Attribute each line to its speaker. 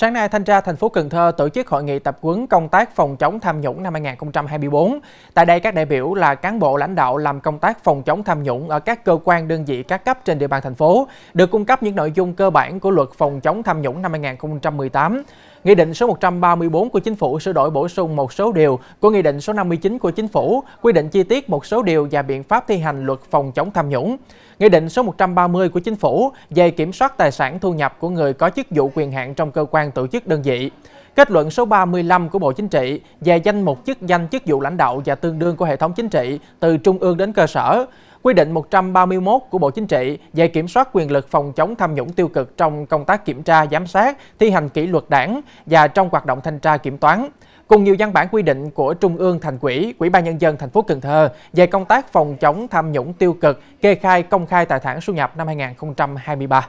Speaker 1: Sáng nay, Thanh tra thành phố Cần Thơ tổ chức hội nghị tập huấn công tác phòng chống tham nhũng năm 2024. Tại đây, các đại biểu là cán bộ lãnh đạo làm công tác phòng chống tham nhũng ở các cơ quan đơn vị các cấp trên địa bàn thành phố, được cung cấp những nội dung cơ bản của luật phòng chống tham nhũng năm 2018, Nghị định số 134 của Chính phủ sửa đổi bổ sung một số điều của Nghị định số 59 của Chính phủ quy định chi tiết một số điều và biện pháp thi hành luật phòng chống tham nhũng. Nghị định số 130 của Chính phủ về kiểm soát tài sản thu nhập của người có chức vụ quyền hạn trong cơ quan tổ chức đơn vị. Kết luận số 35 của Bộ Chính trị về danh mục chức danh chức vụ lãnh đạo và tương đương của hệ thống chính trị từ trung ương đến cơ sở quy định 131 của Bộ Chính trị về kiểm soát quyền lực phòng chống tham nhũng tiêu cực trong công tác kiểm tra, giám sát, thi hành kỷ luật đảng và trong hoạt động thanh tra kiểm toán cùng nhiều văn bản quy định của Trung ương Thành quỹ, Ủy ban nhân dân thành phố Cần Thơ về công tác phòng chống tham nhũng tiêu cực, kê khai công khai tài sản thu nhập năm 2023.